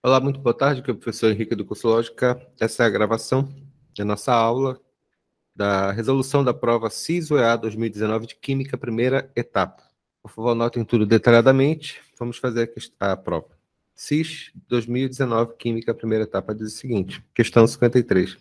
Olá, muito boa tarde, aqui é o professor Henrique do Curso Lógica. Essa é a gravação da nossa aula da resolução da prova EA 2019 de Química, primeira etapa. Por favor, anotem tudo detalhadamente. Vamos fazer a prova. CIS 2019, Química, primeira etapa, diz o seguinte. Questão 53.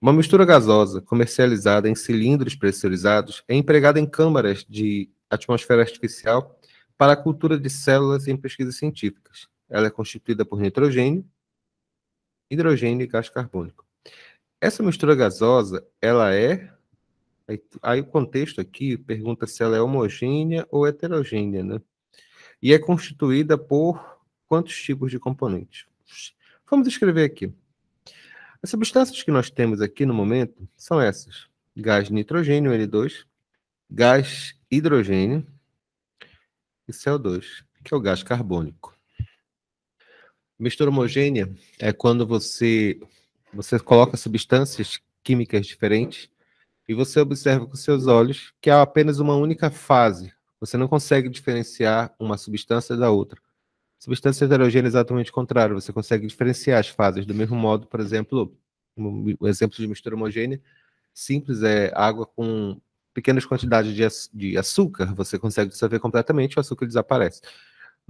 Uma mistura gasosa comercializada em cilindros pressurizados é empregada em câmaras de atmosfera artificial para a cultura de células em pesquisas científicas. Ela é constituída por nitrogênio, hidrogênio e gás carbônico. Essa mistura gasosa, ela é. Aí, aí o contexto aqui pergunta se ela é homogênea ou heterogênea, né? E é constituída por quantos tipos de componentes? Vamos escrever aqui. As substâncias que nós temos aqui no momento são essas: gás nitrogênio, N2, gás hidrogênio e CO2, que é o gás carbônico. Mistura homogênea é quando você, você coloca substâncias químicas diferentes e você observa com seus olhos que há apenas uma única fase. Você não consegue diferenciar uma substância da outra. Substância heterogênea é exatamente o contrário, você consegue diferenciar as fases. Do mesmo modo, por exemplo, um exemplo de mistura homogênea simples é água com pequenas quantidades de açúcar, você consegue dissolver completamente, o açúcar desaparece.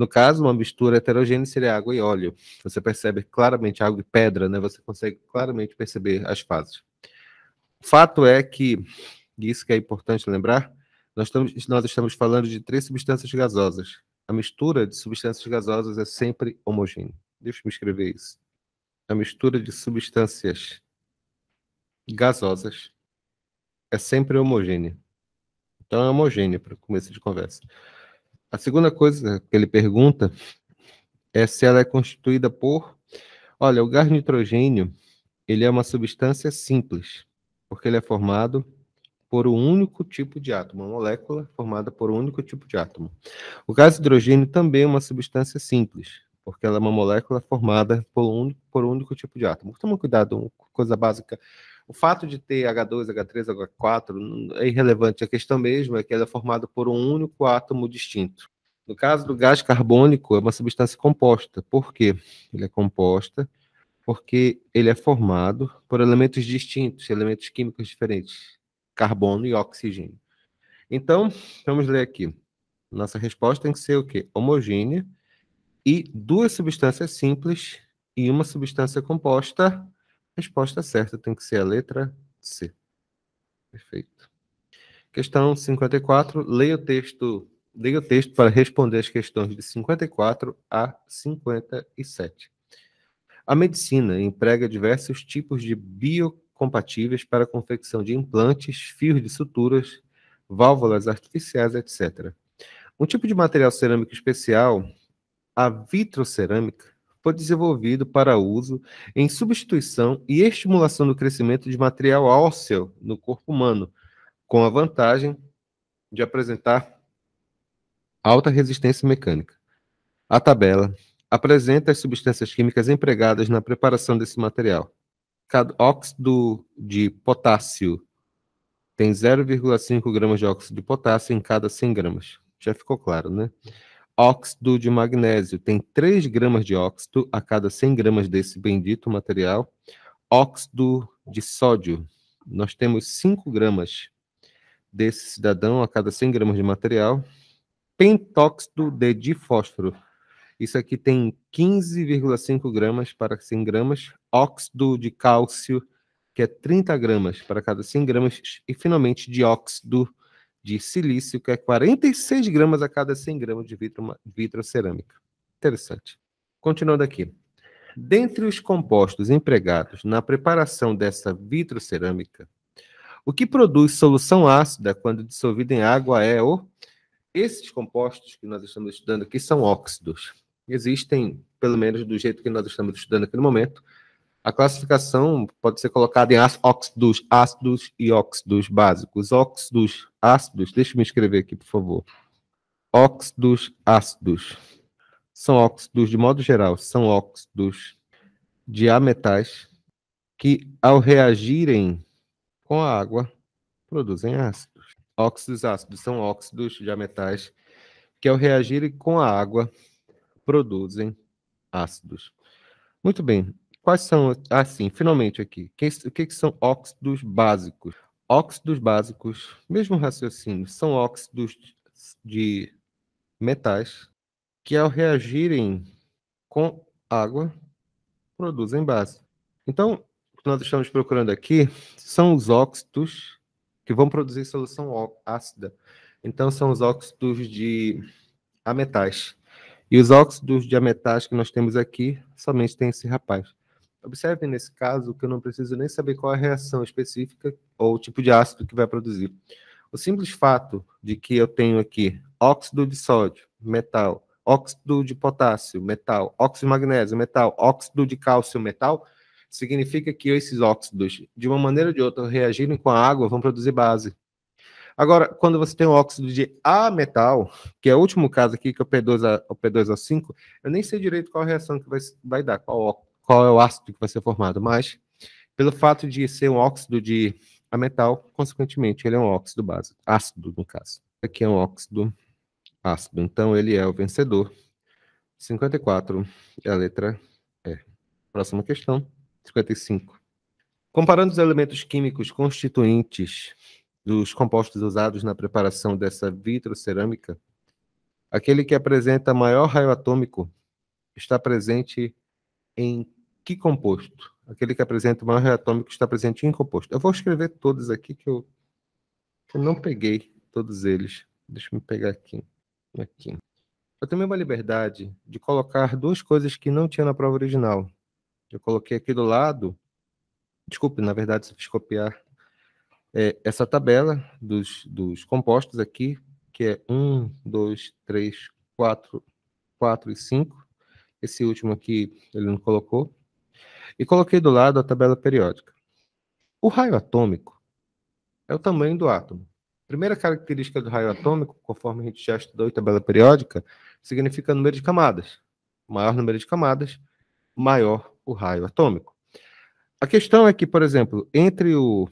No caso, uma mistura heterogênea seria água e óleo. Você percebe claramente água e pedra, né? Você consegue claramente perceber as fases. Fato é que, isso que é importante lembrar, nós estamos, nós estamos falando de três substâncias gasosas. A mistura de substâncias gasosas é sempre homogênea. Deixa eu me escrever isso. A mistura de substâncias gasosas é sempre homogênea. Então é homogênea para o começo de conversa. A segunda coisa que ele pergunta é se ela é constituída por. Olha, o gás nitrogênio ele é uma substância simples, porque ele é formado por um único tipo de átomo, uma molécula formada por um único tipo de átomo. O gás hidrogênio também é uma substância simples, porque ela é uma molécula formada por um, por um único tipo de átomo. Toma cuidado, uma coisa básica o fato de ter H2, H3, H4 é irrelevante. A questão mesmo é que ela é formada por um único átomo distinto. No caso do gás carbônico, é uma substância composta. Por quê? Ele é composta porque ele é formado por elementos distintos, elementos químicos diferentes, carbono e oxigênio. Então, vamos ler aqui. Nossa resposta tem que ser o quê? Homogênea e duas substâncias simples e uma substância composta Resposta certa tem que ser a letra C. Perfeito. Questão 54. Leia o texto, leia o texto para responder as questões de 54 a 57. A medicina emprega diversos tipos de biocompatíveis para a confecção de implantes, fios de suturas, válvulas artificiais, etc. Um tipo de material cerâmico especial, a vitrocerâmica, foi desenvolvido para uso em substituição e estimulação do crescimento de material ósseo no corpo humano, com a vantagem de apresentar alta resistência mecânica. A tabela apresenta as substâncias químicas empregadas na preparação desse material. Cada óxido de potássio tem 0,5 gramas de óxido de potássio em cada 100 gramas. Já ficou claro, né? óxido de magnésio. Tem 3 gramas de óxido a cada 100 gramas desse bendito material. Óxido de sódio. Nós temos 5 gramas desse cidadão a cada 100 gramas de material. Pentóxido de difósforo. Isso aqui tem 15,5 gramas para 100 gramas. Óxido de cálcio, que é 30 gramas para cada 100 gramas. E, finalmente, dióxido de de silício, que é 46 gramas a cada 100 gramas de vitro, vitrocerâmica. Interessante. Continuando aqui. Dentre os compostos empregados na preparação dessa vitrocerâmica, o que produz solução ácida quando dissolvido em água é o. Esses compostos que nós estamos estudando aqui são óxidos. Existem, pelo menos do jeito que nós estamos estudando aqui no momento, a classificação pode ser colocada em óxidos, ácidos e óxidos básicos. Óxidos ácidos, deixa eu escrever aqui, por favor. Óxidos ácidos são óxidos, de modo geral, são óxidos de ametais que, ao reagirem com a água, produzem ácidos. Óxidos ácidos são óxidos de ametais que, ao reagirem com a água, produzem ácidos. Muito bem, Quais são, assim, finalmente aqui, o que, que são óxidos básicos? Óxidos básicos, mesmo raciocínio, são óxidos de metais que, ao reagirem com água, produzem base. Então, o que nós estamos procurando aqui são os óxidos que vão produzir solução ácida. Então, são os óxidos de ametais. E os óxidos de ametais que nós temos aqui somente tem esse rapaz. Observe nesse caso que eu não preciso nem saber qual a reação específica ou o tipo de ácido que vai produzir. O simples fato de que eu tenho aqui óxido de sódio, metal, óxido de potássio, metal, óxido de magnésio, metal, óxido de cálcio, metal, significa que esses óxidos, de uma maneira ou de outra, reagirem com a água, vão produzir base. Agora, quando você tem o óxido de A-metal, que é o último caso aqui, que é o P2O5, eu nem sei direito qual reação que vai, vai dar, qual óxido qual é o ácido que vai ser formado, mas pelo fato de ser um óxido de a metal, consequentemente, ele é um óxido base, ácido no caso. Aqui é um óxido ácido, então ele é o vencedor. 54 é a letra E. Próxima questão, 55. Comparando os elementos químicos constituintes dos compostos usados na preparação dessa vitrocerâmica, aquele que apresenta maior raio atômico está presente em que composto? Aquele que apresenta o maior reatômico está presente em composto. Eu vou escrever todos aqui que eu, eu não peguei todos eles. Deixa eu pegar aqui. aqui. Eu tomei uma liberdade de colocar duas coisas que não tinha na prova original. Eu coloquei aqui do lado, desculpe, na verdade, se eu fiz copiar é, essa tabela dos, dos compostos aqui, que é 1, 2, 3, 4, 4 e 5. Esse último aqui ele não colocou. E coloquei do lado a tabela periódica. O raio atômico é o tamanho do átomo. Primeira característica do raio atômico, conforme a gente já estudou em tabela periódica, significa número de camadas. Maior número de camadas, maior o raio atômico. A questão é que, por exemplo, entre o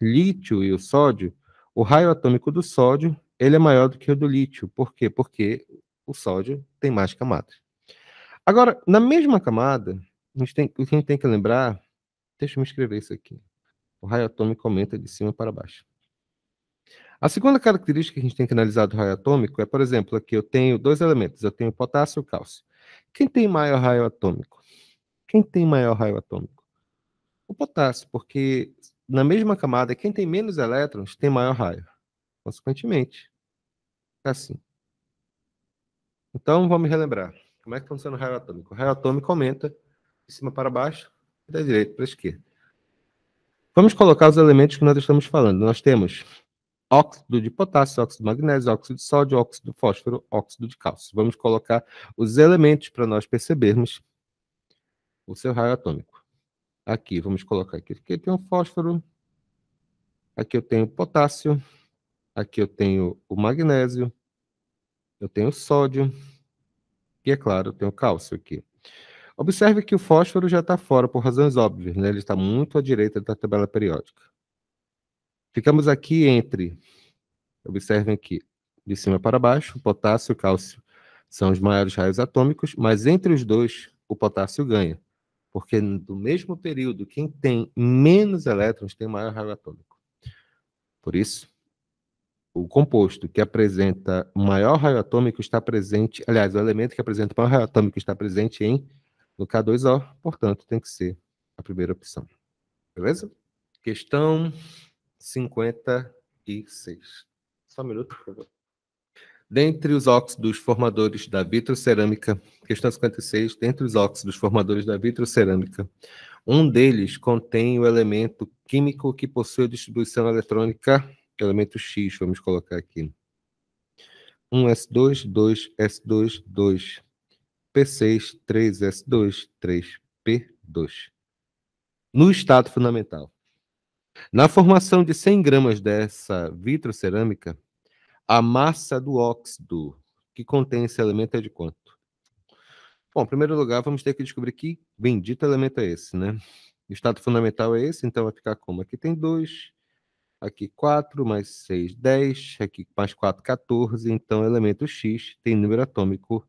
lítio e o sódio, o raio atômico do sódio ele é maior do que o do lítio. Por quê? Porque o sódio tem mais camadas. Agora, na mesma camada, a gente tem, o que a gente tem que lembrar, deixa eu me escrever isso aqui. O raio atômico aumenta de cima para baixo. A segunda característica que a gente tem que analisar do raio atômico é, por exemplo, aqui eu tenho dois elementos, eu tenho potássio e cálcio. Quem tem maior raio atômico? Quem tem maior raio atômico? O potássio, porque na mesma camada, quem tem menos elétrons tem maior raio. Consequentemente, é assim. Então, vamos relembrar. Como é que funciona o raio atômico? O raio atômico aumenta de cima para baixo e da direita para a esquerda. Vamos colocar os elementos que nós estamos falando. Nós temos óxido de potássio, óxido de magnésio, óxido de sódio, óxido de fósforo, óxido de cálcio. Vamos colocar os elementos para nós percebermos o seu raio atômico. Aqui, vamos colocar aqui. Aqui eu tenho fósforo, aqui eu tenho potássio, aqui eu tenho o magnésio, eu tenho sódio, e é claro, tem o cálcio aqui. Observe que o fósforo já está fora por razões óbvias, né? ele está muito à direita da tabela periódica. Ficamos aqui entre, observem aqui, de cima para baixo, potássio e cálcio são os maiores raios atômicos, mas entre os dois o potássio ganha, porque no mesmo período quem tem menos elétrons tem maior raio atômico. Por isso, o composto que apresenta maior raio atômico está presente, aliás, o elemento que apresenta maior raio atômico está presente em no K2O, portanto, tem que ser a primeira opção. Beleza? Questão 56. Só um minuto, por favor. Dentre os óxidos formadores da vitrocerâmica, questão 56, dentre os óxidos formadores da vitrocerâmica, um deles contém o elemento químico que possui a distribuição eletrônica elemento X, vamos colocar aqui. 1S2, 2S2, 2. P6, 3S2, 3P2. No estado fundamental. Na formação de 100 gramas dessa vitrocerâmica, a massa do óxido que contém esse elemento é de quanto? Bom, em primeiro lugar, vamos ter que descobrir que bendito elemento é esse, né? O estado fundamental é esse, então vai ficar como? Aqui tem 2, Aqui 4 mais 6, 10. Aqui mais 4, 14. Então, o elemento X tem número atômico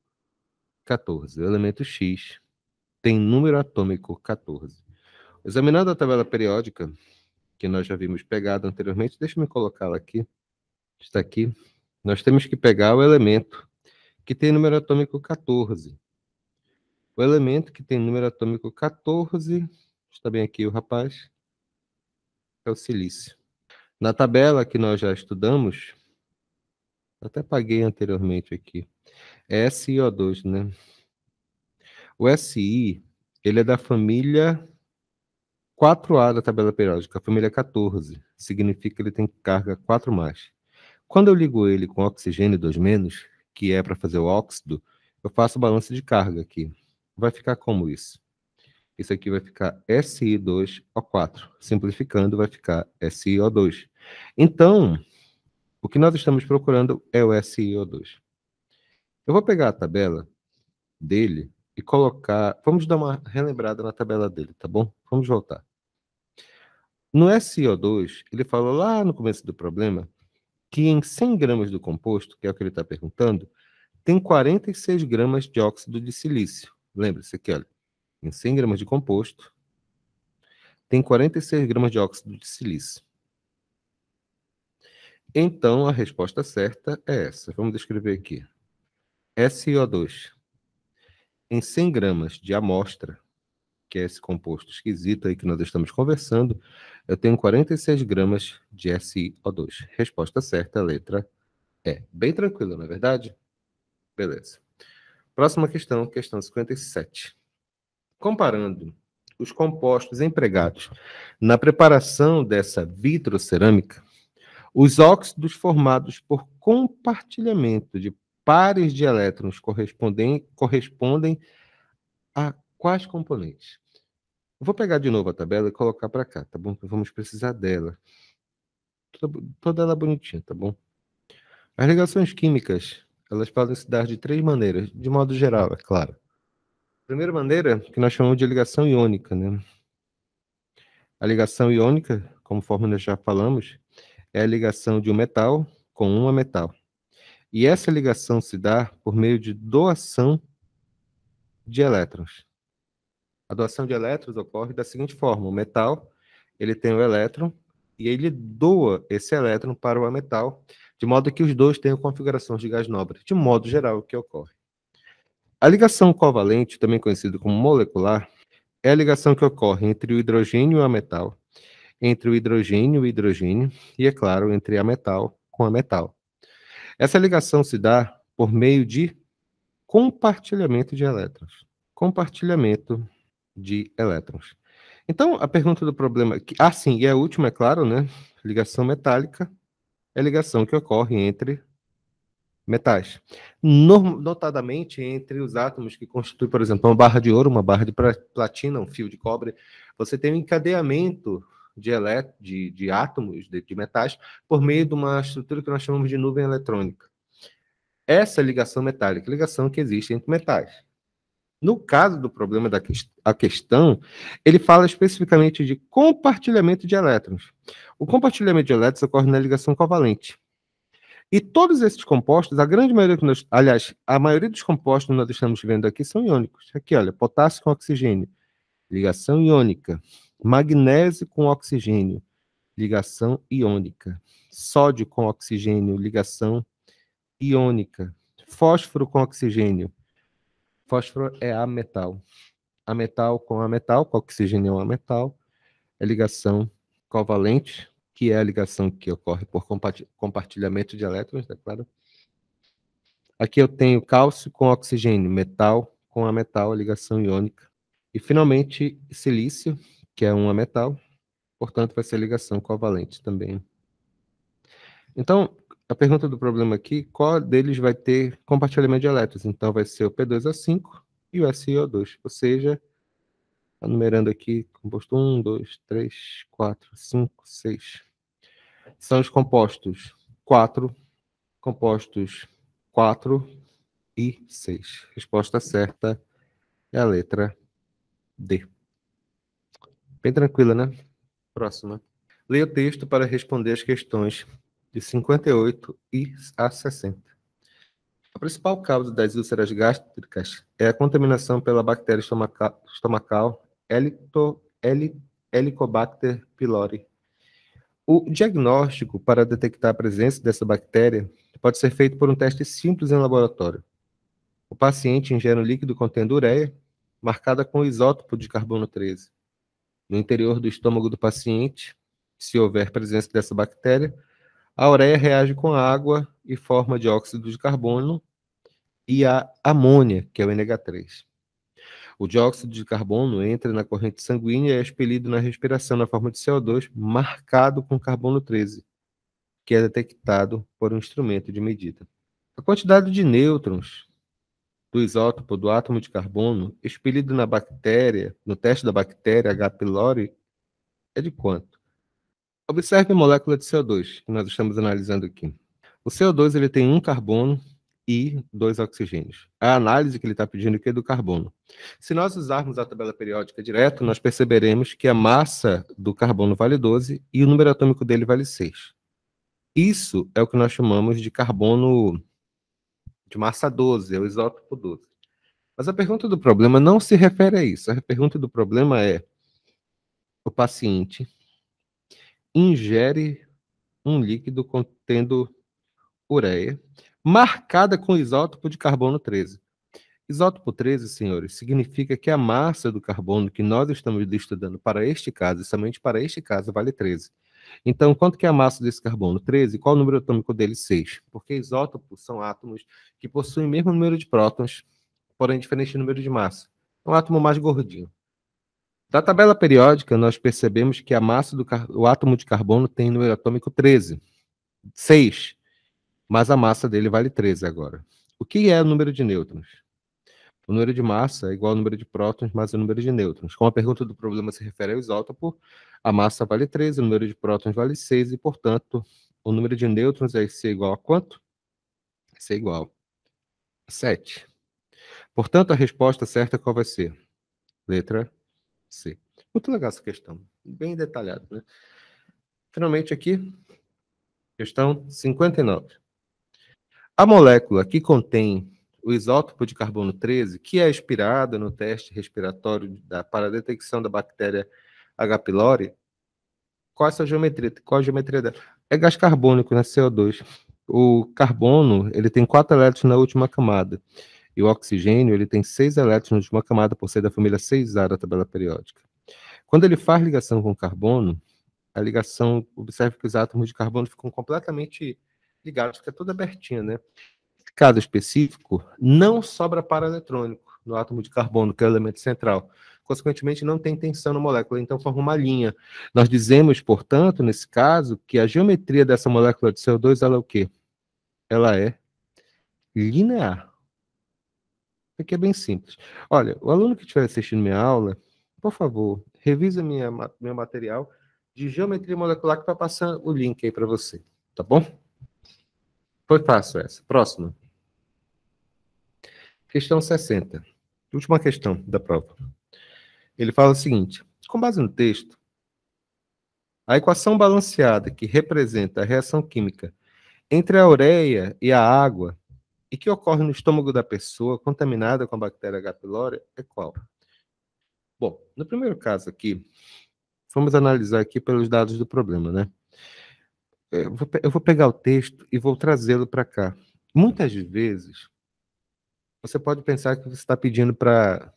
14. O elemento X tem número atômico 14. Examinando a tabela periódica, que nós já vimos pegada anteriormente, deixa eu colocá-la aqui. Está aqui. Nós temos que pegar o elemento que tem número atômico 14. O elemento que tem número atômico 14, está bem aqui o rapaz, é o silício. Na tabela que nós já estudamos, até paguei anteriormente aqui, é SiO2, né? O Si, ele é da família 4A da tabela periódica, a família 14. Significa que ele tem carga 4 mais. Quando eu ligo ele com oxigênio 2 menos, que é para fazer o óxido, eu faço o balanço de carga aqui. Vai ficar como isso? Isso aqui vai ficar SI2O4. Simplificando, vai ficar SiO2. Então, o que nós estamos procurando é o SiO2. Eu vou pegar a tabela dele e colocar... Vamos dar uma relembrada na tabela dele, tá bom? Vamos voltar. No SiO2, ele falou lá no começo do problema que em 100 gramas do composto, que é o que ele está perguntando, tem 46 gramas de óxido de silício. Lembra-se aqui, olha em 100 gramas de composto, tem 46 gramas de óxido de silício. Então, a resposta certa é essa. Vamos descrever aqui. SiO2. Em 100 gramas de amostra, que é esse composto esquisito aí que nós estamos conversando, eu tenho 46 gramas de SiO2. Resposta certa, letra E. É bem tranquilo, não é verdade? Beleza. Próxima questão, questão 57. Comparando os compostos empregados na preparação dessa vitrocerâmica, os óxidos formados por compartilhamento de pares de elétrons correspondem, correspondem a quais componentes? Vou pegar de novo a tabela e colocar para cá, tá bom? Vamos precisar dela. Toda, toda ela bonitinha, tá bom? As ligações químicas, elas podem se dar de três maneiras, de modo geral, é claro. Primeira maneira que nós chamamos de ligação iônica, né? A ligação iônica, conforme nós já falamos, é a ligação de um metal com uma metal. E essa ligação se dá por meio de doação de elétrons. A doação de elétrons ocorre da seguinte forma: o metal ele tem o elétron e ele doa esse elétron para o metal, de modo que os dois tenham configurações de gás nobre, de modo geral, o que ocorre. A ligação covalente, também conhecida como molecular, é a ligação que ocorre entre o hidrogênio e a metal, entre o hidrogênio e o hidrogênio, e, é claro, entre a metal com a metal. Essa ligação se dá por meio de compartilhamento de elétrons. Compartilhamento de elétrons. Então, a pergunta do problema. Ah, sim, e a última, é claro, né? Ligação metálica é a ligação que ocorre entre metais. Notadamente, entre os átomos que constituem, por exemplo, uma barra de ouro, uma barra de platina, um fio de cobre, você tem um encadeamento de, elet de, de átomos, de, de metais, por meio de uma estrutura que nós chamamos de nuvem eletrônica. Essa ligação metálica, ligação que existe entre metais. No caso do problema da que, a questão, ele fala especificamente de compartilhamento de elétrons. O compartilhamento de elétrons ocorre na ligação covalente. E todos esses compostos, a grande maioria que nós, aliás, a maioria dos compostos que nós estamos vendo aqui são iônicos. Aqui, olha, potássio com oxigênio, ligação iônica. Magnésio com oxigênio, ligação iônica. Sódio com oxigênio, ligação iônica. Fósforo com oxigênio. Fósforo é a metal. A metal com a metal, com oxigênio é a metal. É ligação covalente, que é a ligação que ocorre por compartilhamento de elétrons, é claro. Aqui eu tenho cálcio com oxigênio, metal com a metal, a ligação iônica. E, finalmente, silício, que é um metal, portanto, vai ser ligação covalente também. Então, a pergunta do problema aqui, qual deles vai ter compartilhamento de elétrons? Então, vai ser o P2O5 e o SiO2, ou seja, enumerando tá aqui, composto 1, 2, 3, 4, 5, 6, são os compostos 4, compostos 4 e 6. Resposta certa é a letra D. Bem tranquila, né? Próxima. Leia o texto para responder as questões de 58 e a 60. A principal causa das úlceras gástricas é a contaminação pela bactéria estomacal, estomacal Helicobacter pylori o diagnóstico para detectar a presença dessa bactéria pode ser feito por um teste simples em laboratório. O paciente ingere um líquido contendo ureia, marcada com isótopo de carbono 13. No interior do estômago do paciente, se houver presença dessa bactéria, a ureia reage com a água e forma dióxido de carbono e a amônia, que é o NH3. O dióxido de carbono entra na corrente sanguínea e é expelido na respiração na forma de CO2 marcado com carbono 13, que é detectado por um instrumento de medida. A quantidade de nêutrons do isótopo do átomo de carbono expelido na bactéria, no teste da bactéria H. pylori, é de quanto? Observe a molécula de CO2 que nós estamos analisando aqui. O CO2 ele tem um carbono e dois oxigênios. A análise que ele está pedindo aqui é do carbono. Se nós usarmos a tabela periódica direto, nós perceberemos que a massa do carbono vale 12 e o número atômico dele vale 6. Isso é o que nós chamamos de carbono de massa 12, é o isótopo 12. Mas a pergunta do problema não se refere a isso. A pergunta do problema é: o paciente ingere um líquido contendo ureia marcada com isótopo de carbono 13. Isótopo 13, senhores, significa que a massa do carbono que nós estamos estudando para este caso, somente para este caso, vale 13. Então, quanto que é a massa desse carbono? 13. Qual o número atômico dele? 6. Porque isótopos são átomos que possuem o mesmo número de prótons, porém diferente número de massa. É um átomo mais gordinho. Da tabela periódica, nós percebemos que a massa do o átomo de carbono tem número atômico 13. 6 mas a massa dele vale 13 agora. O que é o número de nêutrons? O número de massa é igual ao número de prótons mais é o número de nêutrons. Como a pergunta do problema se refere ao isótopo, a massa vale 13, o número de prótons vale 6 e, portanto, o número de nêutrons é ser igual a quanto? Ser igual a 7. Portanto, a resposta certa qual vai ser? Letra C. Muito legal essa questão, bem detalhada, né? Finalmente aqui, questão 59. A molécula que contém o isótopo de carbono 13, que é aspirada no teste respiratório da, para a detecção da bactéria H. pylori, qual é essa geometria? Qual a geometria dela? É gás carbônico, né? CO2. O carbono, ele tem quatro elétrons na última camada. E o oxigênio, ele tem seis elétrons na última camada, por ser da família 6A da tabela periódica. Quando ele faz ligação com o carbono, a ligação, observe que os átomos de carbono ficam completamente ligado fica toda abertinha, né? Caso específico não sobra para eletrônico no átomo de carbono, que é o elemento central. Consequentemente, não tem tensão na molécula, então forma uma linha. Nós dizemos, portanto, nesse caso, que a geometria dessa molécula de CO2 ela é o quê? Ela é linear. aqui é bem simples. Olha, o aluno que estiver assistindo minha aula, por favor, revisa minha, meu material de geometria molecular que vai tá passar o link aí para você, tá bom? Foi fácil essa. Próxima. Questão 60. Última questão da prova. Ele fala o seguinte: com base no texto, a equação balanceada que representa a reação química entre a ureia e a água e que ocorre no estômago da pessoa contaminada com a bactéria H. pylori é qual? Bom, no primeiro caso aqui, vamos analisar aqui pelos dados do problema, né? É, eu vou pegar o texto e vou trazê-lo para cá. Muitas vezes, você pode pensar que você está pedindo para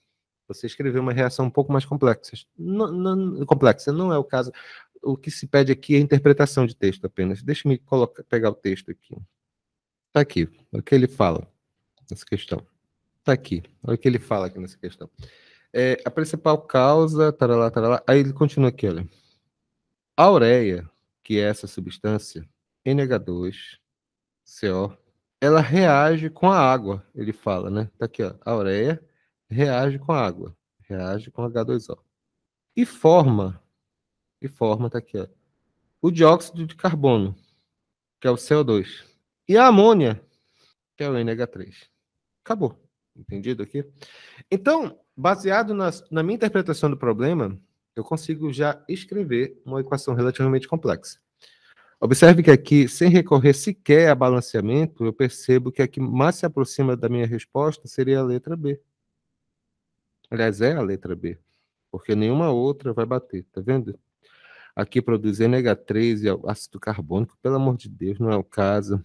você escrever uma reação um pouco mais complexa. Não, não, complexa não é o caso. O que se pede aqui é interpretação de texto apenas. Deixa-me colocar, pegar o texto aqui. Está aqui. É o que ele fala nessa questão. Está aqui. Olha é o que ele fala aqui nessa questão. É, a principal causa. Taralá, taralá. Aí ele continua aqui, olha. A ureia que é essa substância, NH2CO, ela reage com a água, ele fala, né? Tá aqui, ó, a ureia reage com a água, reage com H2O. E forma, e forma, tá aqui, ó, o dióxido de carbono, que é o CO2. E a amônia, que é o NH3. Acabou. Entendido aqui? Então, baseado na, na minha interpretação do problema, eu consigo já escrever uma equação relativamente complexa. Observe que aqui, sem recorrer sequer a balanceamento, eu percebo que a que mais se aproxima da minha resposta seria a letra B. Aliás, é a letra B, porque nenhuma outra vai bater, tá vendo? Aqui produz nh 3 e é ácido carbônico, pelo amor de Deus, não é o caso.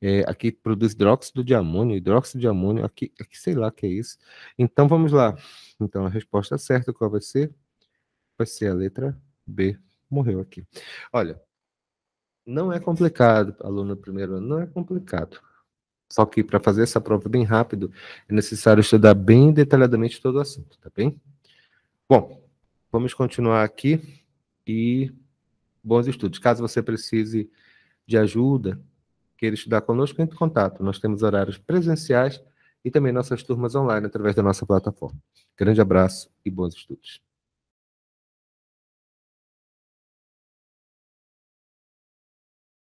É, aqui produz hidróxido de amônio, hidróxido de amônio, aqui, aqui sei lá o que é isso. Então vamos lá. Então a resposta certa qual vai ser? vai ser a letra B. Morreu aqui. Olha, não é complicado, aluno do primeiro ano, não é complicado. Só que para fazer essa prova bem rápido, é necessário estudar bem detalhadamente todo o assunto, tá bem? Bom, vamos continuar aqui e bons estudos. Caso você precise de ajuda, queira estudar conosco, entre em contato. Nós temos horários presenciais e também nossas turmas online através da nossa plataforma. Grande abraço e bons estudos.